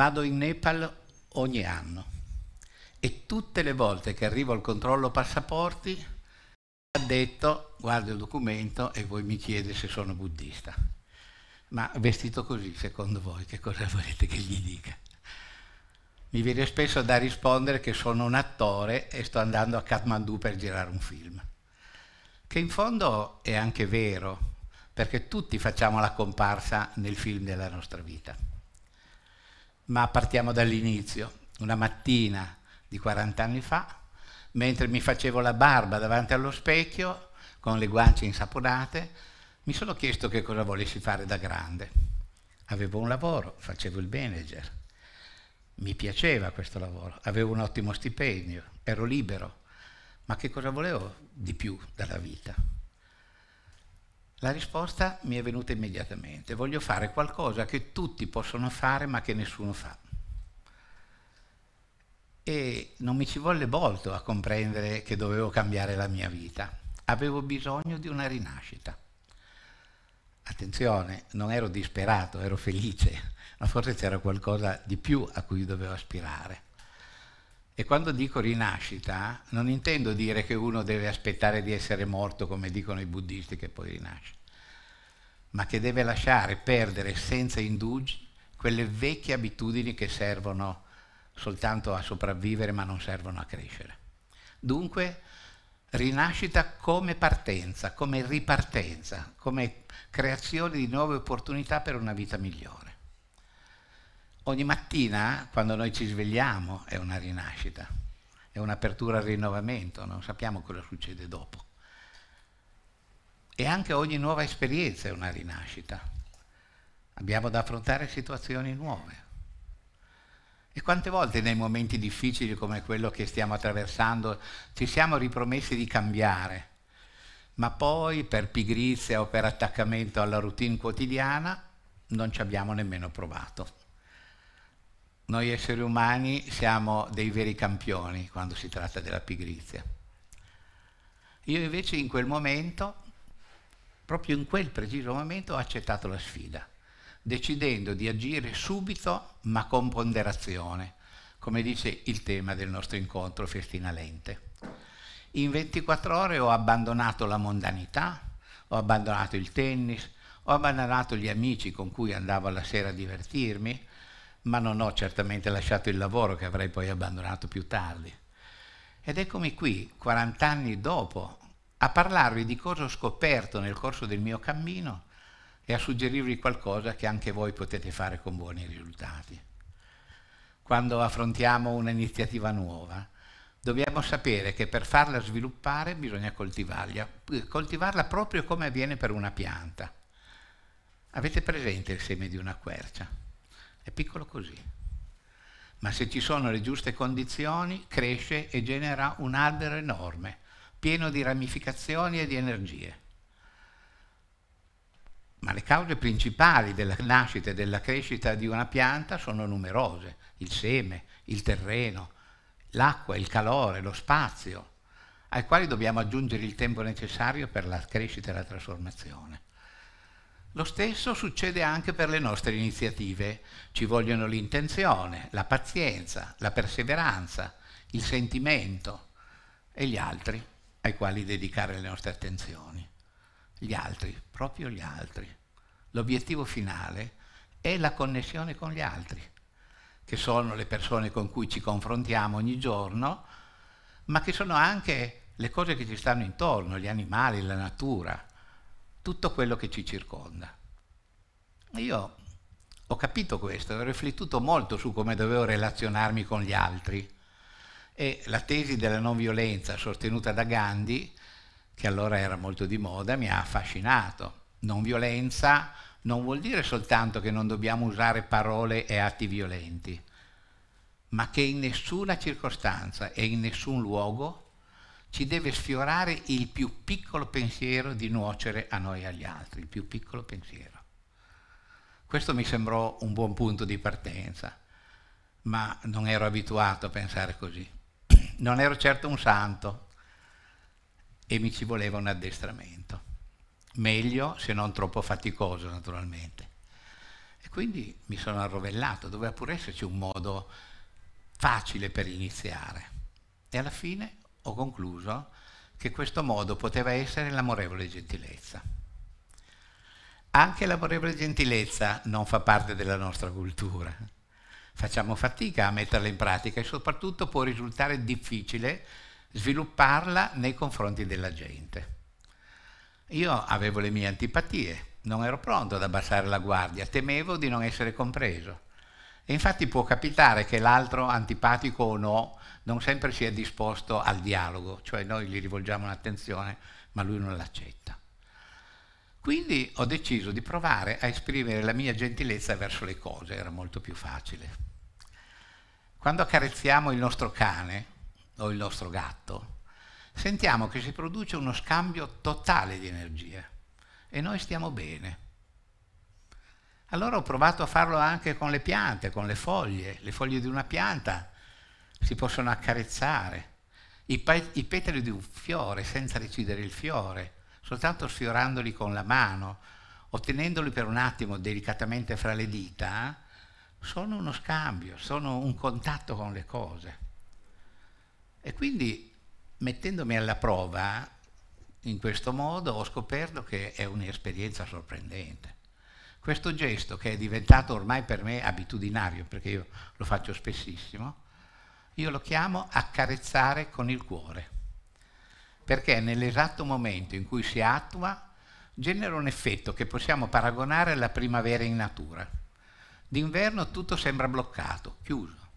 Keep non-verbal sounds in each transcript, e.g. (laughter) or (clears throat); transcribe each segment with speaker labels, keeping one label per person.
Speaker 1: Vado in Nepal ogni anno e tutte le volte che arrivo al controllo passaporti mi ha detto guardo il documento e voi mi chiede se sono buddista. Ma vestito così, secondo voi, che cosa (laughs) volete che gli dica? Mi viene spesso da rispondere che sono un attore e sto andando a Kathmandu per girare un film. Che in fondo è anche vero, perché tutti facciamo la comparsa nel film della nostra vita ma partiamo dall'inizio. Una mattina di 40 anni fa, mentre mi facevo la barba davanti allo specchio, con le guance insaponate, mi sono chiesto che cosa volessi fare da grande. Avevo un lavoro, facevo il manager, mi piaceva questo lavoro, avevo un ottimo stipendio, ero libero, ma che cosa volevo di più dalla vita? La risposta mi è venuta immediatamente. Voglio fare qualcosa che tutti possono fare ma che nessuno fa. E non mi ci volle molto a comprendere che dovevo cambiare la mia vita. Avevo bisogno di una rinascita. Attenzione, non ero disperato, ero felice, (laughs) ma forse c'era qualcosa di più a cui dovevo aspirare. E quando dico rinascita, non intendo dire che uno deve aspettare di essere morto, come dicono i buddisti, che poi rinasce, ma che deve lasciare perdere senza indugi quelle vecchie abitudini che servono soltanto a sopravvivere, ma non servono a crescere. Dunque, rinascita come partenza, come ripartenza, come creazione di nuove opportunità per una vita migliore. Ogni mattina quando noi ci svegliamo è una rinascita, è un'apertura al rinnovamento, non sappiamo cosa succede dopo. E anche ogni nuova esperienza è una rinascita. Abbiamo da affrontare situazioni nuove. E quante volte nei momenti difficili come quello che stiamo attraversando ci siamo ripromessi di cambiare, ma poi per pigrizia o per attaccamento alla routine quotidiana non ci abbiamo nemmeno provato. Noi esseri umani siamo dei veri campioni quando si tratta della pigrizia. Io invece in quel momento, proprio in quel preciso momento, ho accettato la sfida, decidendo di agire subito ma con ponderazione, come dice il tema del nostro incontro Festina Lente. In 24 ore ho abbandonato la mondanità, ho abbandonato il tennis, ho abbandonato gli amici con cui andavo alla sera a divertirmi, ma non ho certamente lasciato il lavoro che avrei poi abbandonato più tardi. Ed eccomi qui, 40 anni dopo, a parlarvi di cosa ho scoperto nel corso del mio cammino e a suggerirvi qualcosa che anche voi potete fare con buoni risultati. Quando affrontiamo un'iniziativa nuova, dobbiamo sapere che per farla sviluppare bisogna coltivarla, coltivarla proprio come avviene per una pianta. Avete presente il seme di una quercia? È piccolo così. Ma se ci sono le giuste condizioni, cresce e genera un albero enorme, pieno di ramificazioni e di energie. Ma le cause principali della nascita e della crescita di una pianta sono numerose. Il seme, il terreno, l'acqua, il calore, lo spazio, ai quali dobbiamo aggiungere il tempo necessario per la crescita e la trasformazione. Lo stesso succede anche per le nostre iniziative. Ci vogliono l'intenzione, la pazienza, la perseveranza, il sentimento e gli altri ai quali dedicare le nostre attenzioni. Gli altri, proprio gli altri. L'obiettivo finale è la connessione con gli altri, che sono le persone con cui ci confrontiamo ogni giorno, ma che sono anche le cose che ci stanno intorno, gli animali, la natura tutto quello che ci circonda. Io ho capito questo, ho riflettuto molto su come dovevo relazionarmi con gli altri e la tesi della non violenza sostenuta da Gandhi, che allora era molto di moda, mi ha affascinato. Non violenza non vuol dire soltanto che non dobbiamo usare parole e atti violenti, ma che in nessuna circostanza e in nessun luogo ci deve sfiorare il più piccolo pensiero di nuocere a noi e agli altri, il più piccolo pensiero. Questo mi sembrò un buon punto di partenza, ma non ero abituato a pensare così. (clears throat) Non ero certo un santo e mi ci voleva un addestramento. Meglio se non troppo faticoso, naturalmente. E quindi mi sono arrovellato, doveva pure esserci un modo facile per iniziare. E alla fine ho concluso che questo modo poteva essere l'amorevole gentilezza. Anche l'amorevole gentilezza non fa parte della nostra cultura. Facciamo fatica a metterla in pratica e soprattutto può risultare difficile svilupparla nei confronti della gente. Io avevo le mie antipatie, non ero pronto ad abbassare la guardia, temevo di non essere compreso e infatti può capitare che l'altro, antipatico o no, non sempre sia disposto al dialogo, cioè noi gli rivolgiamo l'attenzione, ma lui non l'accetta. Quindi ho deciso di provare a esprimere la mia gentilezza verso le cose, era molto più facile. Quando accarezziamo il nostro cane o il nostro gatto, sentiamo che si produce uno scambio totale di energie e noi stiamo bene. Allora ho provato a farlo anche con le piante, con le foglie. Le foglie di una pianta si possono accarezzare. I, i petali di un fiore senza recidere il fiore, soltanto sfiorandoli con la mano, ottenendoli per un attimo delicatamente fra le dita, sono uno scambio, sono un contatto con le cose. E quindi mettendomi alla prova in questo modo ho scoperto che è un'esperienza sorprendente. Questo gesto, che è diventato ormai per me abitudinario, perché io lo faccio spessissimo, io lo chiamo accarezzare con il cuore, perché nell'esatto momento in cui si attua genera un effetto che possiamo paragonare alla primavera in natura. D'inverno tutto sembra bloccato, chiuso,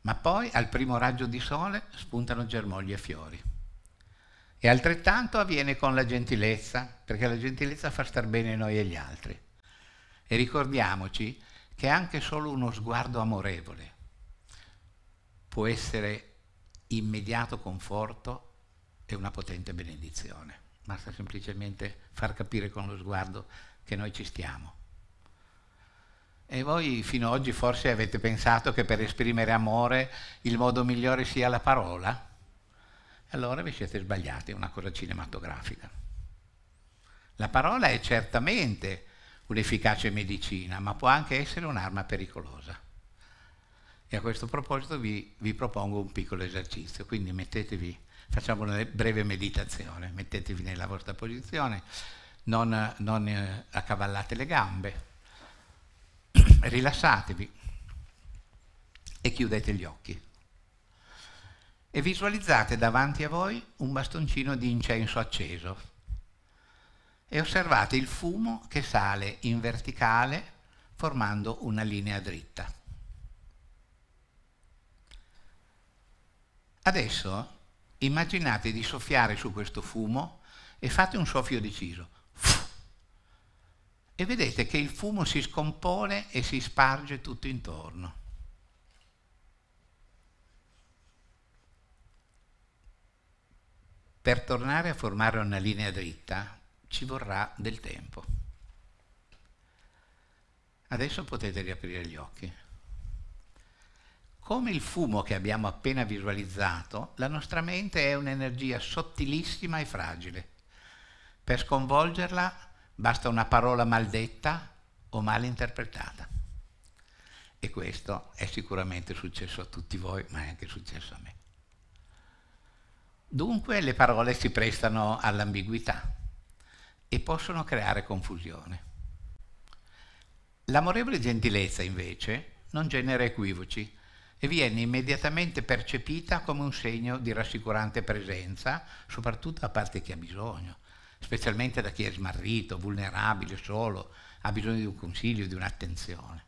Speaker 1: ma poi al primo raggio di sole spuntano germogli e fiori. E altrettanto avviene con la gentilezza, perché la gentilezza fa star bene noi e gli altri. E ricordiamoci che anche solo uno sguardo amorevole può essere immediato conforto e una potente benedizione. Basta semplicemente far capire con lo sguardo che noi ci stiamo. E voi fino ad oggi forse avete pensato che per esprimere amore il modo migliore sia la parola? Allora vi siete sbagliati, è una cosa cinematografica. La parola è certamente un'efficace medicina, ma può anche essere un'arma pericolosa. E a questo proposito vi, vi propongo un piccolo esercizio, quindi mettetevi, facciamo una breve meditazione, mettetevi nella vostra posizione, non, non eh, accavallate le gambe, (clears throat) rilassatevi e chiudete gli occhi. E visualizzate davanti a voi un bastoncino di incenso acceso e osservate il fumo che sale in verticale formando una linea dritta. Adesso immaginate di soffiare su questo fumo e fate un soffio deciso. E vedete che il fumo si scompone e si sparge tutto intorno. Per tornare a formare una linea dritta ci vorrà del tempo. Adesso potete riaprire gli occhi. Come il fumo che abbiamo appena visualizzato, la nostra mente è un'energia sottilissima e fragile. Per sconvolgerla basta una parola maldetta o mal interpretata. E questo è sicuramente successo a tutti voi, ma è anche successo a me. Dunque le parole si prestano all'ambiguità e possono creare confusione. L'amorevole gentilezza, invece, non genera equivoci e viene immediatamente percepita come un segno di rassicurante presenza, soprattutto da parte di chi ha bisogno, specialmente da chi è smarrito, vulnerabile, solo, ha bisogno di un consiglio, di un'attenzione.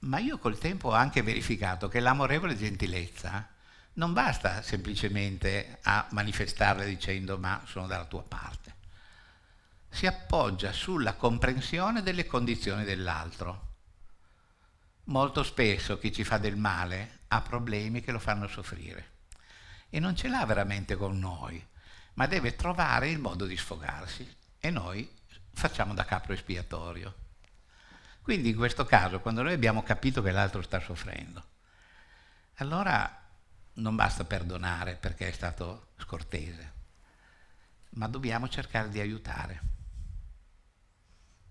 Speaker 1: Ma io col tempo ho anche verificato che l'amorevole gentilezza non basta semplicemente a manifestarle dicendo ma sono dalla tua parte. Si appoggia sulla comprensione delle condizioni dell'altro. Molto spesso chi ci fa del male ha problemi che lo fanno soffrire e non ce l'ha veramente con noi, ma deve trovare il modo di sfogarsi e noi facciamo da capro espiatorio. Quindi in questo caso, quando noi abbiamo capito che l'altro sta soffrendo, allora non basta perdonare perché è stato scortese, ma dobbiamo cercare di aiutare.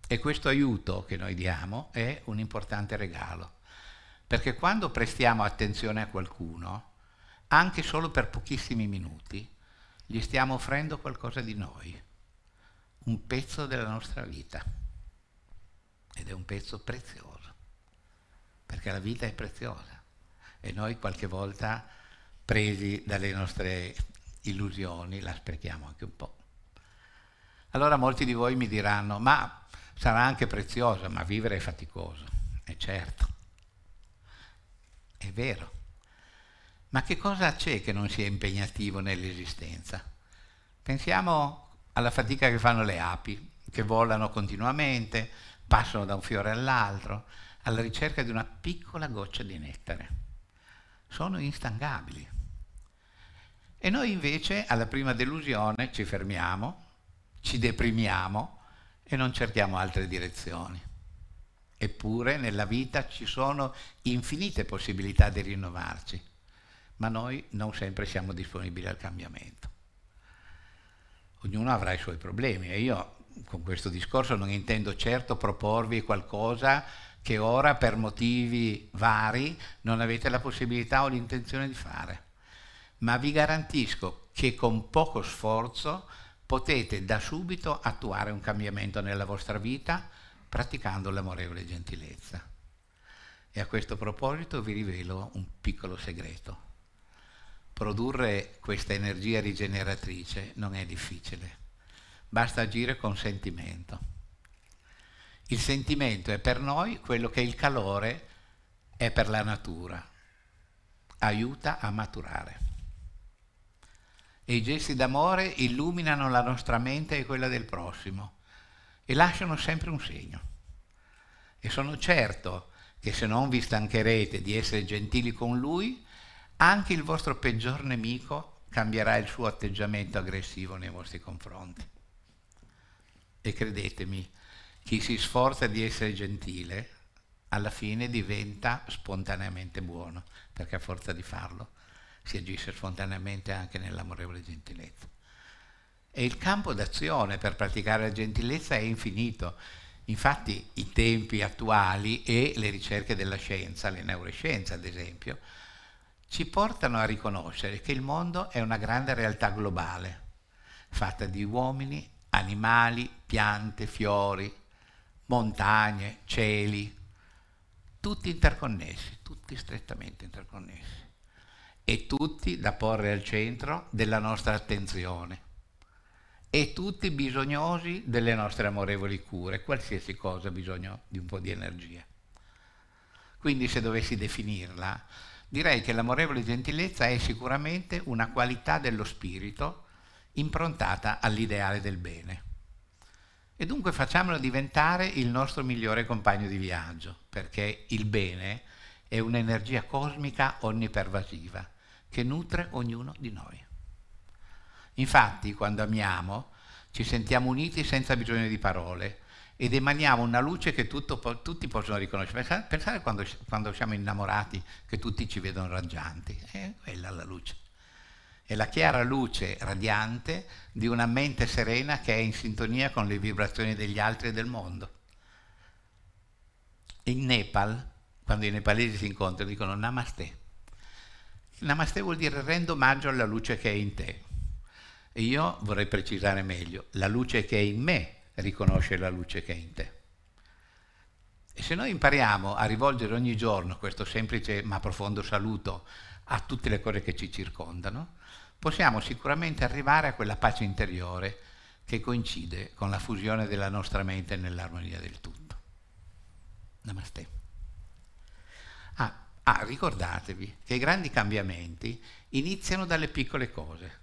Speaker 1: E questo aiuto che noi diamo è un importante regalo, perché quando prestiamo attenzione a qualcuno, anche solo per pochissimi minuti, gli stiamo offrendo qualcosa di noi, un pezzo della nostra vita. Ed è un pezzo prezioso, perché la vita è preziosa e noi qualche volta presi dalle nostre illusioni, la sprechiamo anche un po'. Allora molti di voi mi diranno, ma sarà anche preziosa, ma vivere è faticoso, è eh, certo, è vero. Ma che cosa c'è che non sia impegnativo nell'esistenza? Pensiamo alla fatica che fanno le api, che volano continuamente, passano da un fiore all'altro, alla ricerca di una piccola goccia di nettare. Sono instangabili. E noi invece alla prima delusione ci fermiamo, ci deprimiamo e non cerchiamo altre direzioni. Eppure nella vita ci sono infinite possibilità di rinnovarci, ma noi non sempre siamo disponibili al cambiamento. Ognuno avrà i suoi problemi e io con questo discorso non intendo certo proporvi qualcosa che ora per motivi vari non avete la possibilità o l'intenzione di fare ma vi garantisco che con poco sforzo potete da subito attuare un cambiamento nella vostra vita praticando l'amorevole gentilezza. E a questo proposito vi rivelo un piccolo segreto. Produrre questa energia rigeneratrice non è difficile, basta agire con sentimento. Il sentimento è per noi quello che il calore è per la natura, aiuta a maturare e i gesti d'amore illuminano la nostra mente e quella del prossimo e lasciano sempre un segno. E sono certo che se non vi stancherete di essere gentili con lui, anche il vostro peggior nemico cambierà il suo atteggiamento aggressivo nei vostri confronti. E credetemi, chi si sforza di essere gentile alla fine diventa spontaneamente buono, perché a forza di farlo si agisce spontaneamente anche nell'amorevole gentilezza. E il campo d'azione per praticare la gentilezza è infinito. Infatti i tempi attuali e le ricerche della scienza, le neuroscienze ad esempio, ci portano a riconoscere che il mondo è una grande realtà globale, fatta di uomini, animali, piante, fiori, montagne, cieli, tutti interconnessi, tutti strettamente interconnessi e tutti da porre al centro della nostra attenzione e tutti bisognosi delle nostre amorevoli cure, qualsiasi cosa ha bisogno di un po' di energia. Quindi se dovessi definirla, direi che l'amorevole gentilezza è sicuramente una qualità dello spirito improntata all'ideale del bene. E dunque facciamolo diventare il nostro migliore compagno di viaggio, perché il bene è un'energia cosmica onnipervasiva che nutre ognuno di noi. Infatti, quando amiamo, ci sentiamo uniti senza bisogno di parole ed emaniamo una luce che tutto, tutti possono riconoscere. Pensate quando, quando, siamo innamorati che tutti ci vedono raggianti, eh, è quella la luce. È la chiara luce radiante di una mente serena che è in sintonia con le vibrazioni degli altri e del mondo. In Nepal, quando i nepalesi si incontrano, dicono Namaste Namaste vuol dire rendo omaggio alla luce che è in te. E io vorrei precisare meglio, la luce che è in me riconosce la luce che è in te. E se noi impariamo a rivolgere ogni giorno questo semplice ma profondo saluto a tutte le cose che ci circondano, possiamo sicuramente arrivare a quella pace interiore che coincide con la fusione della nostra mente nell'armonia del tutto. Namaste. Ah, Ah, ricordatevi che i grandi cambiamenti iniziano dalle piccole cose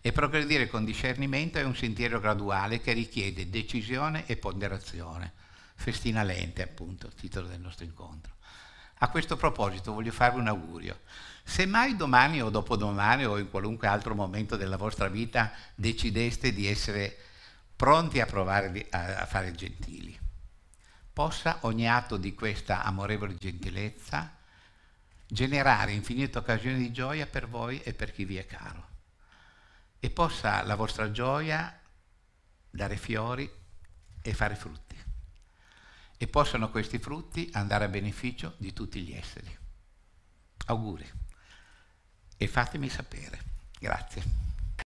Speaker 1: e progredire con discernimento è un sentiero graduale che richiede decisione e ponderazione. Festina lente, appunto, titolo del nostro incontro. A questo proposito voglio farvi un augurio. Se mai domani o dopodomani o in qualunque altro momento della vostra vita decideste di essere pronti a provare a fare gentili, possa ogni atto di questa amorevole gentilezza generare infinite occasioni di gioia per voi e per chi vi è caro. E possa la vostra gioia dare fiori e fare frutti. E possano questi frutti andare a beneficio di tutti gli esseri. Auguri e fatemi sapere. Grazie.